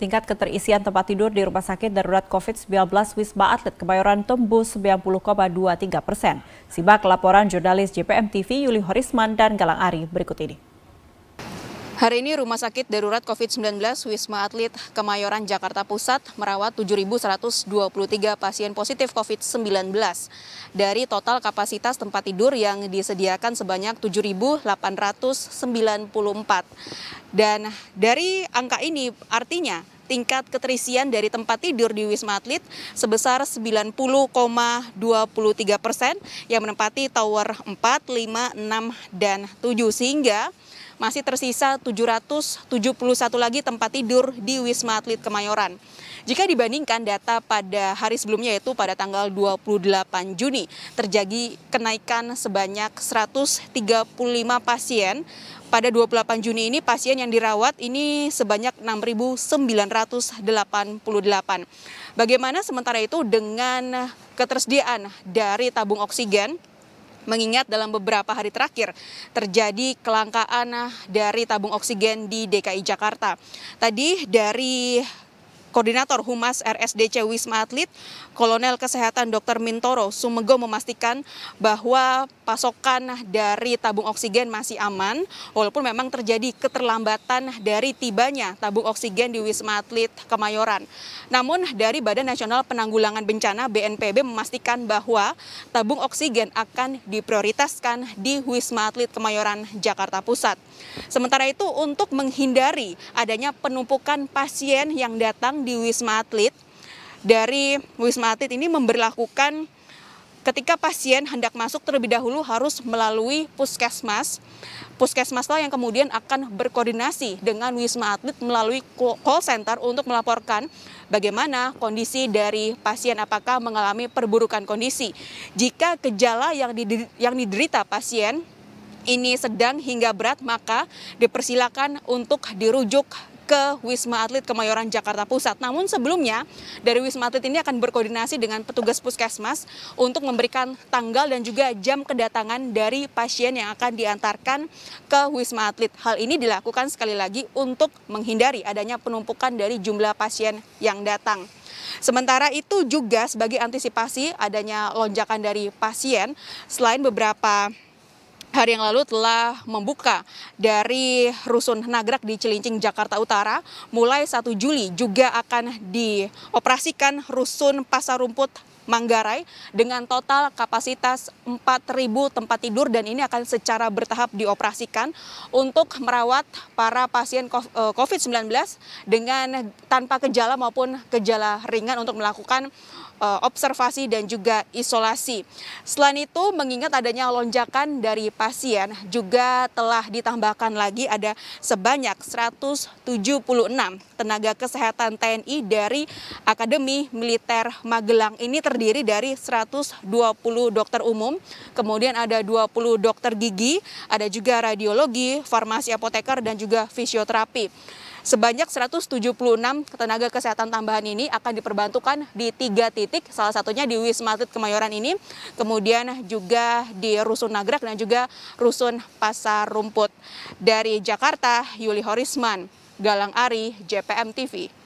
Tingkat keterisian tempat tidur di Rumah Sakit Darurat COVID-19 Wisma Atlet Kemayoran tembus 90,23 persen. Simak laporan jurnalis JPM TV Yuli Horisman dan Galang Ari berikut ini. Hari ini Rumah Sakit Darurat COVID-19 Wisma Atlet Kemayoran Jakarta Pusat merawat 7.123 pasien positif COVID-19 dari total kapasitas tempat tidur yang disediakan sebanyak 7.894. Dan dari angka ini artinya tingkat keterisian dari tempat tidur di Wisma Atlet sebesar 90,23 persen yang menempati tower 4, 5, 6, dan 7 sehingga masih tersisa 771 lagi tempat tidur di Wisma Atlet Kemayoran. Jika dibandingkan data pada hari sebelumnya yaitu pada tanggal 28 Juni terjadi kenaikan sebanyak 135 pasien pada 28 Juni ini pasien yang dirawat ini sebanyak 6.988. Bagaimana sementara itu dengan ketersediaan dari tabung oksigen mengingat dalam beberapa hari terakhir terjadi kelangkaan ah, dari tabung oksigen di DKI Jakarta. Tadi dari Koordinator Humas RSDC Wisma Atlet, Kolonel Kesehatan Dr. Mintoro Sumego memastikan bahwa pasokan dari tabung oksigen masih aman, walaupun memang terjadi keterlambatan dari tibanya tabung oksigen di Wisma Atlet Kemayoran. Namun dari Badan Nasional Penanggulangan Bencana BNPB memastikan bahwa tabung oksigen akan diprioritaskan di Wisma Atlet Kemayoran, Jakarta Pusat. Sementara itu untuk menghindari adanya penumpukan pasien yang datang di Wisma Atlet. Dari Wisma Atlet ini memberlakukan ketika pasien hendak masuk terlebih dahulu harus melalui puskesmas. Puskesmas Puskesmaslah yang kemudian akan berkoordinasi dengan Wisma Atlet melalui call center untuk melaporkan bagaimana kondisi dari pasien apakah mengalami perburukan kondisi. Jika gejala yang yang diderita pasien ini sedang hingga berat maka dipersilakan untuk dirujuk ke Wisma Atlet Kemayoran Jakarta Pusat. Namun sebelumnya dari Wisma Atlet ini akan berkoordinasi dengan petugas puskesmas untuk memberikan tanggal dan juga jam kedatangan dari pasien yang akan diantarkan ke Wisma Atlet. Hal ini dilakukan sekali lagi untuk menghindari adanya penumpukan dari jumlah pasien yang datang. Sementara itu juga sebagai antisipasi adanya lonjakan dari pasien, selain beberapa hari yang lalu telah membuka dari Rusun Nagrak di Cilincing, Jakarta Utara. Mulai 1 Juli juga akan dioperasikan Rusun Pasar Rumput Manggarai dengan total kapasitas 4.000 tempat tidur dan ini akan secara bertahap dioperasikan untuk merawat para pasien eh, COVID-19 dengan tanpa gejala maupun gejala ringan untuk melakukan Eh, observasi dan juga isolasi. Selain itu mengingat adanya lonjakan dari pasien juga telah ditambahkan lagi ada sebanyak 176 tenaga kesehatan TNI dari Akademi Militer Magelang. Ini terdiri dari 120 dokter umum, kemudian ada 20 dokter gigi, ada juga radiologi, farmasi apoteker dan juga fisioterapi. Sebanyak 176 tenaga kesehatan tambahan ini akan diperbantukan di tiga titik, salah satunya di Wisma Atlet Kemayoran ini, kemudian juga di Rusun Nagrak dan juga Rusun Pasar Rumput. Dari Jakarta, Yuli Horisman, Galang Ari, JPM TV.